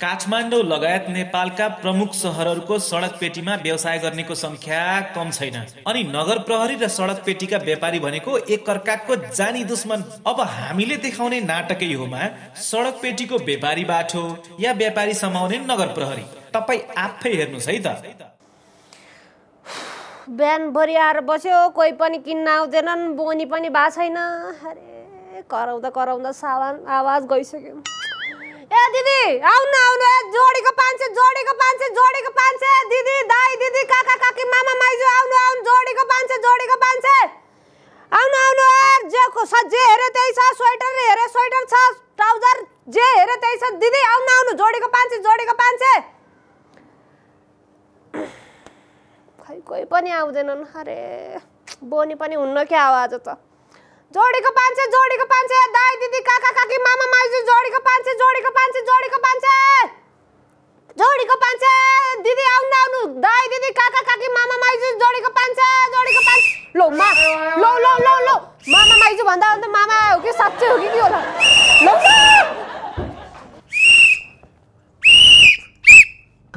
काठमाडौँ लगायत नेपालका प्रमुख सहरहरूको सडक पेटीमा व्यवसाय गर्नेको संख्या कम छैन अनि नगर प्रहरी र सडक पेटीका व्यापारी भनेको एक अर्काको जानी दुश्मन अब हामीले देखाउने नाटकै होमा सडक पेटीको व्यापारी बाटो या व्यापारी समाउने नगर प्रहरी तपाईँ आफै हेर्नुहोस् है त भरि आएर बस्यो कोही पनि किन्न आउँदैनन् बोनी पनि भएको छैन कराउँदा कराउँदा सावान आवाज गइसक्यो ए दिदी आउनु आउनु ए जोडेको पाँच सय जोडेको पाँच सय जोडेको पाँच सय दिदी दाई दिदी काका काकी मामा माइजू आउनु आउनु जोडेको पाँच सय जोडेको पाँच सय आउनु आउनु जे जे हेऱ्यो त्यही छ स्वेटर हेरे स्वेटर छ ट्राउजर जे हेरे त्यही छ दिदी आउनु आउनु जोडेको पाँच सय जोडेको पाँच सय खै कोही पनि आउँदैनन् अरे बोनी पनि हुन्न क्या आवाज त जोडीको पान्छे जोडीको पान्छे दाइ दाई दिदी काका काकी मामा माइजू जोडीको पान्छे जोडीको पान्छे जोडीको पान्छे जोडीको पान्छे दिदी आउनु आउनु दाई दिदी काका काकी मामा माइजू जोडीको पान्छे जोडीको पाँच लो मा लो लो लो लो मामा माइजू भन्दा भन्दा मामा हो कि साँच्चै हो कि के होला लो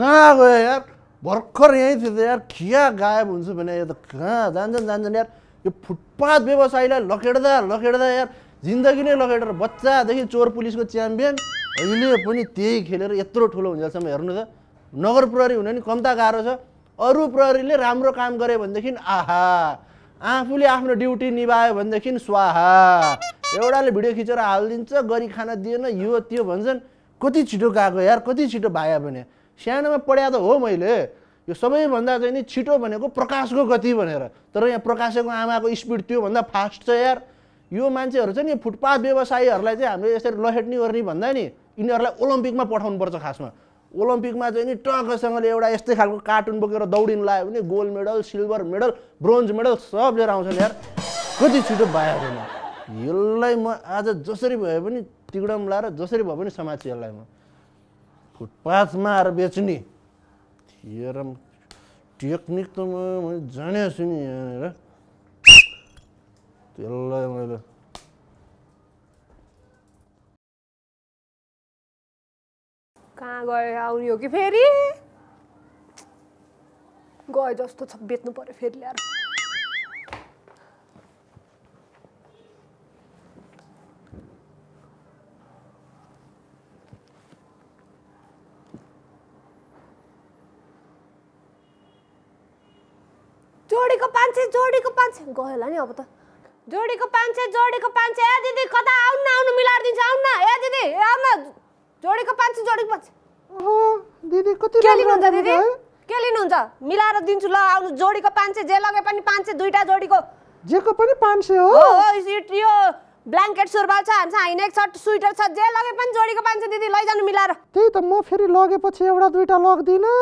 कहाँ गयो यार भर्खर यहीँ थियो त यार खिया गायब हुन्छु भने यो त कहाँ जान्छन् जान्छन् यार यो फुटपाथ व्यवसायीलाई लखेट्दा लखेट्दा यार जिन्दगी नै लखेटेर बच्चादेखि चोर पुलिसको च्याम्पियन अहिले पनि त्यही खेलेर यत्रो ठुलो हुन्जेलसम्म हेर्नु त नगर प्रहरी हुन नि कम्ता गाह्रो छ अरू प्रहरीले राम्रो काम गरे भनेदेखि आहा आफूले आफ्नो ड्युटी निभायो भनेदेखि स्वाहा एउटाले भिडियो खिचेर हालिदिन्छ गरी खाना दिएन यो त्यो भन्छन् कति छिटो गएको यार कति छिटो भाया भने सानोमा पढ्या त हो मैले यो सबैभन्दा चाहिँ नि छिटो भनेको प्रकाशको गति भनेर तर यहाँ प्रकाशको आमाको स्पिड त्योभन्दा फास्ट छ यार यो मान्छेहरू चाहिँ नि फुटपाथ व्यवसायीहरूलाई चाहिँ हामीले यसरी लखेट्ने गर्ने भन्दा नि यिनीहरूलाई ओलम्पिकमा पठाउनुपर्छ खासमा ओलम्पिकमा चाहिँ नि टक्कसँगले एउटा यस्तै खालको कार्टुन बोकेर दौडिन लायो भने gold medal silver medal bronze medal सब लिएर आउँछन् यार कति छिटो भाइहरूमा यसलाई म आज जसरी भए पनि तिगडम लाएर जसरी भए पनि समाज यसलाई म फुटपाथमा आएर बेच्ने हेरम टेक्निक त म मैले जाने छु नि यहाँनिर त्यसलाई मैले कहाँ गयो आउने हो कि फेरि गए जस्तो छ बेच्नु पऱ्यो फेरि ल्याएर जोडीको पान्छे जोडीको पान्छे गयो होला नि अब त जोडीको पान्छे जोडीको पान्छे ए दिदी कता आउनु न आउनु मिलाएर दिन्छ आउनु न ए दिदी ए आउनु जोडीको पान्छे जोडीको जोडीको पाँच दिदी कति के लिनुहुन्छ दिदी के लिनुहुन्छ मिलाएर दिन्छु ल आउनु जोडीको पान्छे जे लगे पनि पान्छे दुईटा जोडीको जेको पनि पाँच सय हो यो ब्ल्याङ्केट सुरुवाल छ हामीसँग एक छ स्वेटर छ जे लगे पनि जोडीको पान्छे दिदी लैजानु मिलाएर त्यही त म फेरि लगेपछि एउटा दुईवटा लग्दिनँ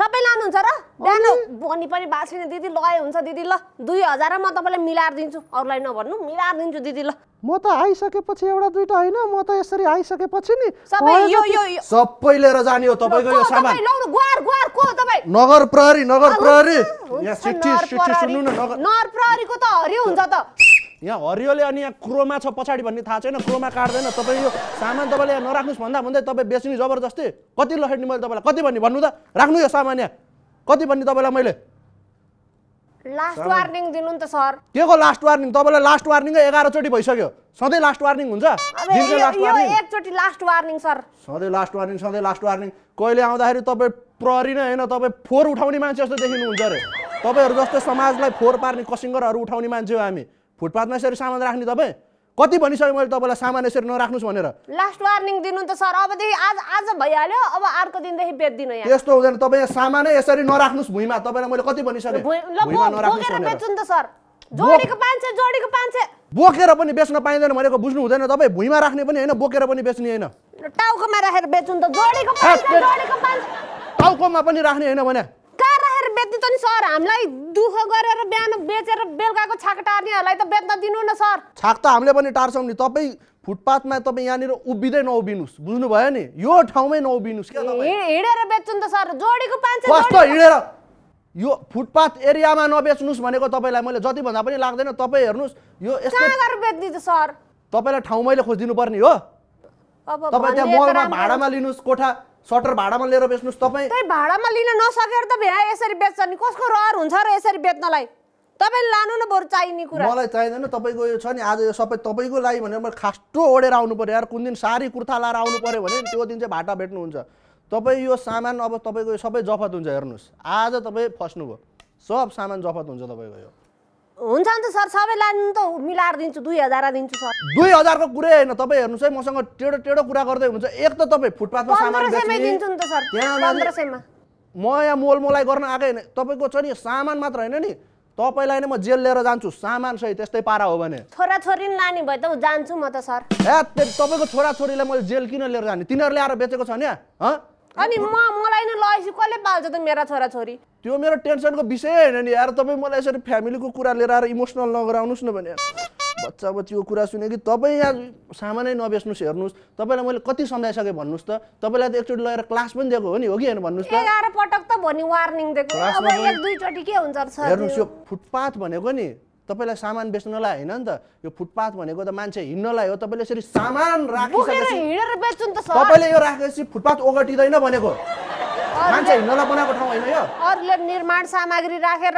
सबै लानुहुन्छ र बिहान भनी पनि बासिने दिदी लय हुन्छ दिदी ल दुई हजार म तपाईँलाई मिलाएर दिन्छु अरूलाई नभन्नु मिलाएर दिन्छु दिदी ल म त आइसकेपछि एउटा दुइटा होइन म त यसरी आइसकेपछि नि सबै यो यो सबै लिएर जाने हो तपाईँको यो सामान को नगर प्रहरी नगर प्रहरी सुन्नु न नगर प्रहरीको त हरियो हुन्छ त यहाँ हरियोले अनि यहाँ क्रोमा छ पछाडि भन्ने थाहा छैन क्रोमा काट्दैन तपाईँ यो सामान तपाईँले यहाँ नराख्नुहोस् भन्दा भन्दै तपाईँ बेच्ने जबरजस्ती कति लखेट्ने मैले तपाईँलाई कति भन्ने भन्नु त राख्नु यो सामान यहाँ कति भन्ने तपाईँलाई मैले लास्ट वार्निङ दिनु नि त सर के को लास्ट वार्निङ तपाईँलाई लास्ट वार्निङ एघारचोटि भइसक्यो सधैँ लास्ट वार्निङ हुन्छ सधैँ लास्ट वार्निङ सधैँ लास्ट वार्निङ कहिले आउँदाखेरि तपाईँ प्रहरी नै होइन तपाईँ फोहोर उठाउने मान्छे जस्तो देखिनुहुन्छ अरे तपाईँहरू जस्तो समाजलाई फोहोर पार्ने कसिङ्गरहरू उठाउने मान्छे हो हामी फुटपाथमा यसरी सामान राख्ने तपाईँ कति भनिसकेँ मैले तपाईँलाई सामान यसरी नराख्नुहोस् भनेर लास्ट वार्निङ दिनु त सर अबदेखि आज आज भइहाल्यो अब अर्को दिनदेखि बेच्दिनँ यस्तो हुँदैन तपाईँ सामानै यसरी नराख्नुहोस् भुइँमा तपाईँलाई मैले कति भनिसकेँ बोकेर पनि बेच्न पाइँदैन भनेको बुझ्नु हुँदैन तपाईँ भुइँमा राख्ने पनि होइन बोकेर पनि बेच्ने होइन टाउकोमा राखेर बेच्नु त टाउकोमा पनि राख्ने होइन भने त्यसरी त नि सर हामीलाई दुःख गरेर बिहान बेचेर बेलुकाको छाक टार्नेहरूलाई त बेच्न दिनु न सर छाक त हामीले पनि टार्छौँ नि तपाईँ फुटपाथमा तपाईँ यहाँनिर उभिँदै नउभिनुहोस् बुझ्नुभयो नि यो ठाउँमै नउभिनुहोस् हिँडेर बेच्छु नि त सर जोडीको पाँच कस्तो हिँडेर यो फुटपाथ एरियामा नबेच्नुहोस् भनेको तपाईँलाई मैले जति भन्दा पनि लाग्दैन तपाईँ हेर्नुहोस् यो बेच्नु सर तपाईँलाई ठाउँ मैले खोजिदिनु पर्ने हो तपाईँ त्यहाँ मलमा भाडामा लिनुहोस् कोठा सटर भाडामा लिएर बेच्नुहोस् तपाईँ त्यही भाडामा लिन नसकेर त भ्या यसरी बेच्छ नि कसको रहर हुन्छ र यसरी बेच्नलाई तपाईँले लानु न बरु चाहिने कुरा मलाई चाहिँदैन तपाईँको यो छ नि आज यो सबै तपाईँको लागि भनेर मैले खास्टो ओढेर आउनु पऱ्यो यार कुन दिन सारी कुर्ता लाएर आउनु पऱ्यो भने त्यो दिन चाहिँ भाटा भेट्नुहुन्छ तपाईँ यो सामान अब तपाईँको यो सबै जफत हुन्छ हेर्नुहोस् आज तपाईँ फस्नुभयो सब सामान जफत हुन्छ तपाईँको यो हुन्छ नि त सर सबै लानु त मिलाएर दिन्छु दुई हजार दिन्छु सर दुई हजारको कुरै होइन तपाईँ हेर्नुहोस् है मसँग टेढो टेढो कुरा गर्दै हुनुहुन्छ एक त तपाईँ फुटपाथमा सामान दिन्छु नि त सर पन्ध्र सयमा म यहाँ मोल मोलमोलाई गर्न आएको होइन तपाईँको छ नि सामान मात्र होइन नि तपाईँलाई नै म जेल लिएर जान्छु सामान सही त्यस्तै पारा हो भने छोरा छोराछोरी लाने भए त जान्छु म त सर ए तपाईँको छोराछोरीलाई मैले जेल किन लिएर जाने तिनीहरूले आएर बेचेको छ नि अनि म मलाई नै लैसी कसले पाल्छ त मेरा छोरी त्यो मेरो टेन्सनको विषय होइन नि यार तपाईँ मलाई यसरी फ्यामिलीको कुरा लिएर आएर इमोसनल नगराउनुहोस् न भने बच्चा बच्चीको कुरा सुने कि तपाईँ यहाँ सामानै नबेच्नुहोस् हेर्नुहोस् तपाईँलाई मैले कति सम्झाइसकेँ भन्नुहोस् त तपाईँलाई त एकचोटि लगेर क्लास पनि दिएको हो नि हो कि होइन भन्नुहोस् पटक त भनी वार्निङ दिएको हेर्नुहोस् यो फुटपाथ भनेको नि तपाईँलाई सामान बेच्नलाई होइन नि त यो फुटपाथ भनेको त मान्छे हिँड्नलाई हो तपाईँले यसरी सामान राखिसकेपछि तपाईँले यो राखेपछि फुटपाथ ओगटिँदैन भनेको मान्छे हिँड्नलाई बनाएको ठाउँ होइन यो अरूले निर्माण सामग्री राखेर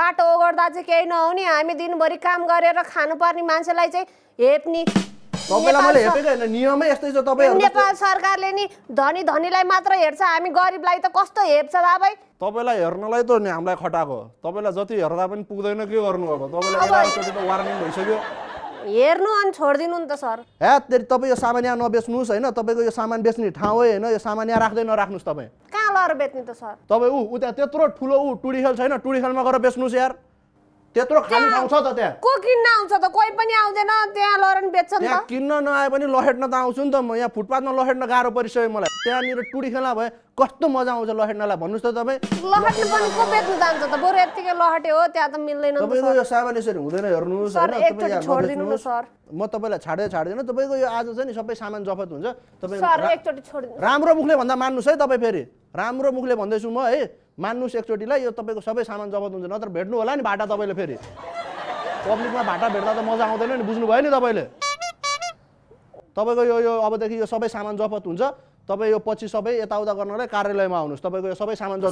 बाटो ओगट्दा चाहिँ केही नहुने हामी दिनभरि काम गरेर खानुपर्ने मान्छेलाई चाहिँ हेप्ने नियमै यस्तै छ तपाईँ नेपाल सरकारले नि धनी धनीलाई मात्र हेर्छ हामी गरिबलाई त कस्तो हेर्छ बाबै तपाईँलाई हेर्नलाई त हामीलाई खटाएको तपाईँलाई जति हेर्दा पनि पुग्दैन के गर्नु अब तपाईँलाई वार्निङ भइसक्यो हेर्नु अनि छोडिदिनु नि त सर हे तपाईँ यो सामान यहाँ नबेच्नुहोस् होइन तपाईँको यो सामान बेच्ने ठाउँ होइन यो सामान यहाँ राख्दै नराख्नुहोस् तपाईँ कहाँ लर बेच्ने त सर तपाईँ ऊ उता त्यत्रो ठुलो ऊ टुडी खेल छैन टुडी खेलमा गएर बेच्नुहोस् यार त्यत्रो खाली ठाउँ छ त त्यहाँ को किन्न आउँछ त कोही पनि आउँदैन त्यहाँ लरेन बेच्छन् त्यहाँ किन्न नआए पनि लहेट्न त आउँछु नि त म यहाँ फुटपाथमा लहेट्न गाह्रो परिसक्यो मलाई त्यहाँनिर टुडी खेला भए कस्तो मजा आउँछ लहेट्नलाई भन्नुहोस् त तपाईँ लहट्नु पनि को बेच्नु जान्छ त बरु यत्तिकै लहटे हो त्यहाँ त मिल्दैन तपाईँको यो सामान यसरी हुँदैन हेर्नुहोस् सर म तपाईँलाई छाड्दै छाड्दैन तपाईँको यो आज चाहिँ नि सबै सामान जफत हुन्छ तपाईँ राम्रो मुखले भन्दा मान्नुहोस् है तपाईँ फेरि राम्रो मुखले भन्दैछु म है मान्नुहोस् एकचोटिलाई यो तपाईँको सबै सामान जबत हुन्छ नत्र भेट्नु होला नि भाटा तपाईँले फेरि पब्लिकमा भाटा भेट्दा त मजा आउँदैन नि बुझ्नुभयो नि तपाईँले तपाईँको यो यो अबदेखि यो सबै सामान जफत हुन्छ तपाईँ यो पछि सबै यताउता गर्नलाई कार्यालयमा आउनुहोस् तपाईँको यो सबै सामान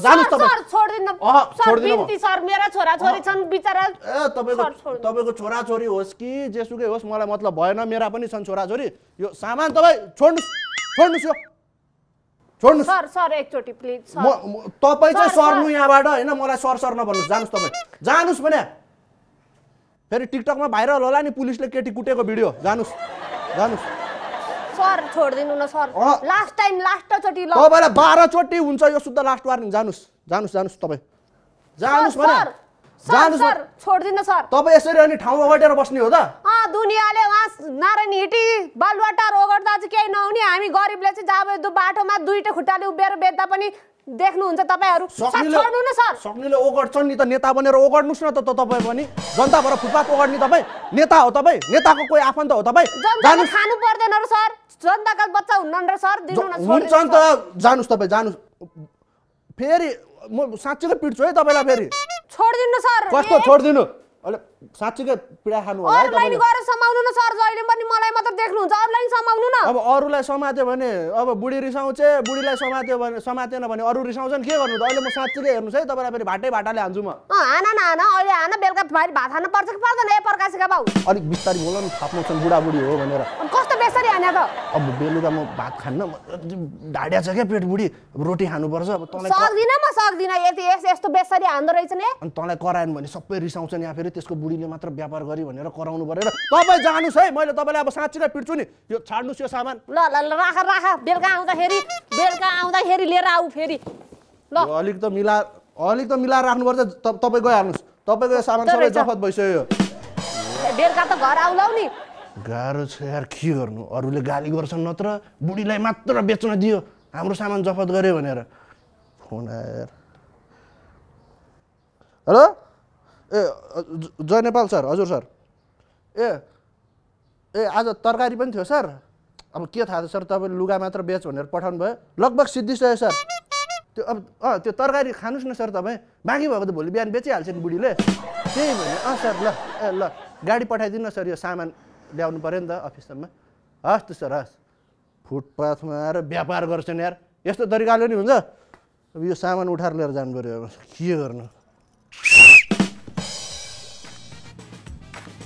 तपाईँको छोराछोरी होस् कि जेसुकै होस् मलाई मतलब भएन मेरा पनि छन् छोराछोरी यो सामान तपाईँ छोड्नुहोस् छोड्नुहोस् यो छोड्नु सर सर एकचोटि प्लिज म तपाईँ चाहिँ सर्नु यहाँबाट होइन मलाई सर सर नभन्नुहोस् जानुहोस् तपाईँ जानुहोस् भने फेरि टिकटकमा भाइरल होला नि पुलिसले केटी कुटेको भिडियो जानुहोस् जानुहोस् सर छोडिदिनु न सर लास्ट टाइम लास्टचोटि तपाईँलाई बाह्रचोटि हुन्छ यो शुद्ध लास्ट वार्निङ जानुहोस् जानुहोस् जानुहोस् तपाईँ जानुहोस् भने जानुहोस् छोडिदिनु सर तपाईँ यसरी अनि ठाउँमा बटेर बस्ने हो त दुनियाँले उहाँ नारायण हिटी बालुवाटार ओगट्दा चाहिँ केही नहुने हामी गरिबले चाहिँ जाब दु बाटोमा दुईवटा खुट्टाले उभिएर बेच्दा पनि देख्नुहुन्छ तपाईँहरू न सर सक्नेले ओगट्छन् नि त नेता बनेर ओगट्नुहोस् न त तपाईँ पनि जनता भएर फुटपाथ ओगट्ने तपाईँ नेता हो तपाईँ नेताको कोही आफन्त हो तपाईँ खानु पर्दैन र सर जनताका बच्चा हुन्न र सर दिनु न हुन्छ नि त जानुस् तपाईँ जानुस् फेरि म साँच्चीकै पिट्छु है तपाईँलाई फेरि छोडिदिनु सर कस्तो छोडिदिनु अहिले साँच्चीकै पीडा खानु होला समाउनु सर पनि मलाई मात्र देख्नुहुन्छ समाउनु न अब अरूलाई समात्यो भने अब बुढी रिसाउँछ बुढीलाई समात्यो भने समातेन भने अरू रिसाउँछन् के गर्नु त अहिले म साँच्चीकै हेर्नुहोस् है तपाईँलाई फेरि भाटै भाटाले हान्छु म अहिले हान बेलुका भाइ भात हान पर्छ कि पर्दैन ए प्रकाशका भाउ अलिक बिस्तारै बोल नि बुढाबुढी हो भनेर कस्तो बेसरी हाने त अब बेलुका म भात खान्न ढाडिया छ क्या पेट बुढी रोटी खानुपर्छ अब तँलाई सक्दिनँ म सक्दिनँ यति यस्तो बेसरी हान्दो रहेछ नि अनि तँलाई करायो भने सबै रिसाउँछन् यहाँ फेरि त्यसको बुढीले मात्र व्यापार गरी भनेर कराउनु परेर र तपाईँ जानुहोस् है मैले तपाईँलाई अब साँच्चीलाई पिट्छु नि यो छाड्नुहोस् यो सामान ल ल राख राख बेलुका आउँदाखेरि बेलुका आउँदाखेरि लिएर आऊ फेरि ल अलिक त मिला अलिक त मिलाएर राख्नुपर्छ तपाईँ गइहाल्नुहोस् तपाईँको यो सामान सबै जफत भइसक्यो यो बेलुका त घर आउलाउ नि गाह्रो छ यार के गर्नु अरूले गाली गर्छन् नत्र बुढीलाई मात्र बेच्न दियो हाम्रो सामान जफत गऱ्यो भनेर फोन यार हेलो ए जय नेपाल सर हजुर सर ए ए आज तरकारी पनि थियो सर अब के थाहा छ सर तपाईँले लुगा मात्र बेच भनेर पठाउनु भयो लगभग सिद्धिसक्यो सर त्यो अब अँ त्यो तरकारी खानुहोस् न सर तपाईँ बाँकी भएको त भोलि बिहान बेचिहाल्छ नि बुढीले त्यही भने अँ सर ल ए ल गाडी पठाइदिनु न सर यो सामान ल्याउनु पऱ्यो नि त अफिससम्म हस् त सर हस् फुटपाथमा आएर व्यापार गर्छ नि यार यस्तो तरिकाले नि हुन्छ अब यो सामान उठाएर लिएर जानु पऱ्यो अब के गर्नु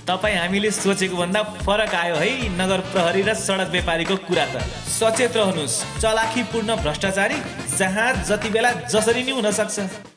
तपाईँ हामीले सोचेको भन्दा फरक आयो है नगर प्रहरी र सडक व्यापारीको कुरा त सचेत रहनुहोस् चलाखीपूर्ण भ्रष्टाचारी जहाँ जति बेला जसरी नै हुन सक्छ